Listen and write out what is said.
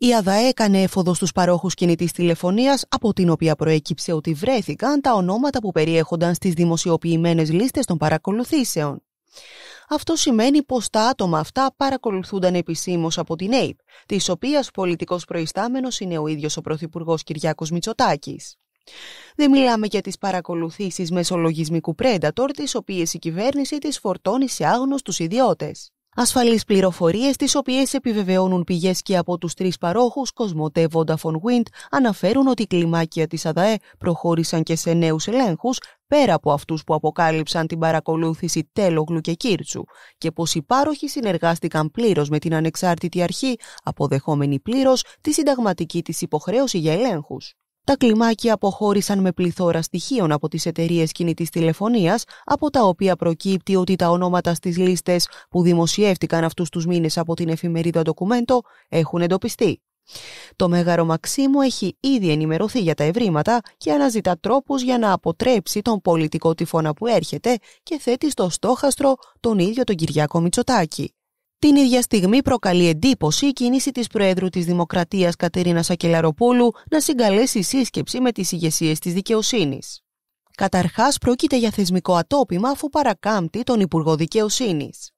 Η ΑΔΑ έκανε έφοδο στους παρόχους κινητής τηλεφωνίας, από την οποία προέκυψε ότι βρέθηκαν τα ονόματα που περιέχονταν στις δημοσιοποιημένες λίστες των παρακολουθήσεων. Αυτό σημαίνει πως τα άτομα αυτά παρακολουθούνταν επισήμως από την ΑΕΠ, της οποίας πολιτικός προϊστάμενος είναι ο ίδιος ο Πρωθυπουργός Κυριάκος Μητσοτάκης. Δεν μιλάμε για τις παρακολουθήσεις μεσολογισμικού πρέντατορ, τις οποίες η κυβέρνηση τις φορτώνει σε άγνωστους ιδιώτες. Ασφαλείς πληροφορίες, τις οποίες επιβεβαιώνουν πηγές και από τους τρεις παρόχους, Κοσμοτέ, Vodafone, Γουίντ, αναφέρουν ότι η κλιμάκια της ΑΔΑΕ προχώρησαν και σε νέους ελέγχους, πέρα από αυτούς που αποκάλυψαν την παρακολούθηση Τέλογλου και Κίρτσου και πως οι πάροχοι συνεργάστηκαν πλήρως με την ανεξάρτητη αρχή, αποδεχόμενη πλήρως τη συνταγματική της υποχρέωση για ελέγχους. Τα κλιμάκια αποχώρησαν με πληθώρα στοιχείων από τις εταιρείες κινητής τηλεφωνίας, από τα οποία προκύπτει ότι τα ονόματα στις λίστες που δημοσιεύτηκαν αυτούς τους μήνες από την εφημερίδα ντοκουμέντο έχουν εντοπιστεί. Το Μέγαρο Μαξίμου έχει ήδη ενημερωθεί για τα ευρήματα και αναζητά τρόπους για να αποτρέψει τον πολιτικό τυφώνα που έρχεται και θέτει στο στόχαστρο τον ίδιο τον Κυριάκο Μητσοτάκη. Την ίδια στιγμή προκαλεί εντύπωση η κίνηση της Προέδρου της Δημοκρατίας Κατερίνας Σακελαροπούλου να συγκαλέσει σύσκεψη με τις ηγεσίες της δικαιοσύνης. Καταρχάς πρόκειται για θεσμικό ατόπιμα αφού παρακάμπτει τον Υπουργό Δικαιοσύνης.